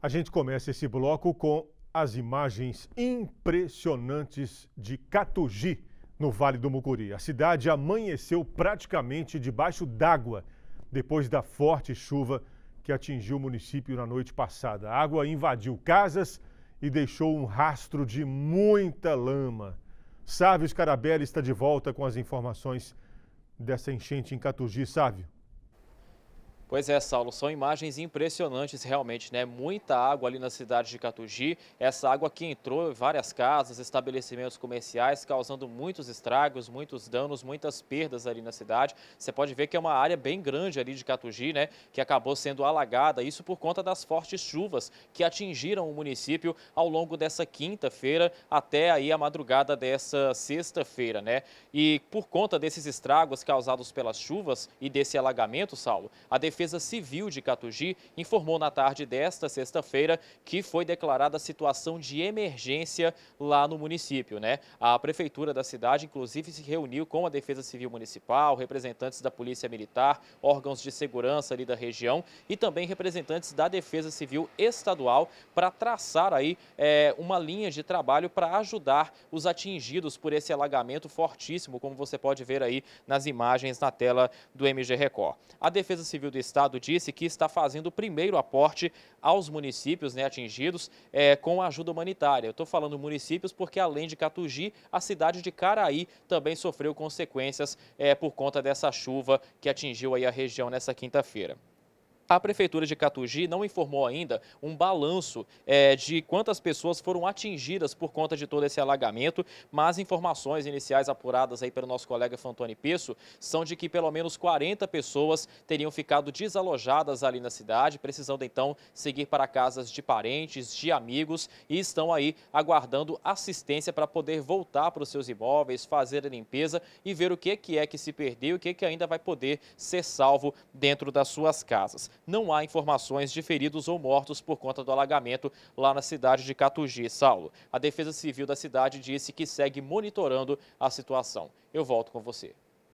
A gente começa esse bloco com as imagens impressionantes de Catugi, no Vale do Mucuri. A cidade amanheceu praticamente debaixo d'água depois da forte chuva que atingiu o município na noite passada. A água invadiu casas e deixou um rastro de muita lama. Sávio Scarabelli está de volta com as informações dessa enchente em Catugi. Sávio. Pois é, Saulo, são imagens impressionantes realmente, né? Muita água ali na cidade de Catugi. Essa água que entrou em várias casas, estabelecimentos comerciais, causando muitos estragos, muitos danos, muitas perdas ali na cidade. Você pode ver que é uma área bem grande ali de Catugi, né? Que acabou sendo alagada, isso por conta das fortes chuvas que atingiram o município ao longo dessa quinta-feira até aí a madrugada dessa sexta-feira, né? E por conta desses estragos causados pelas chuvas e desse alagamento, Saulo, a defesa Defesa Civil de Catugi informou na tarde desta sexta-feira que foi declarada situação de emergência lá no município. Né? A prefeitura da cidade, inclusive, se reuniu com a Defesa Civil Municipal, representantes da Polícia Militar, órgãos de segurança ali da região e também representantes da Defesa Civil Estadual para traçar aí é, uma linha de trabalho para ajudar os atingidos por esse alagamento fortíssimo, como você pode ver aí nas imagens na tela do MG Record. A Defesa Civil do Estado Estado disse que está fazendo o primeiro aporte aos municípios né, atingidos é, com ajuda humanitária. Eu estou falando municípios porque, além de Catugi, a cidade de Caraí também sofreu consequências é, por conta dessa chuva que atingiu aí a região nessa quinta-feira. A Prefeitura de Catugi não informou ainda um balanço é, de quantas pessoas foram atingidas por conta de todo esse alagamento, mas informações iniciais apuradas aí pelo nosso colega Fantoni Pesso são de que pelo menos 40 pessoas teriam ficado desalojadas ali na cidade, precisando então seguir para casas de parentes, de amigos e estão aí aguardando assistência para poder voltar para os seus imóveis, fazer a limpeza e ver o que é que é se perdeu e o que, é que ainda vai poder ser salvo dentro das suas casas não há informações de feridos ou mortos por conta do alagamento lá na cidade de Catugi, Saulo. A Defesa Civil da cidade disse que segue monitorando a situação. Eu volto com você.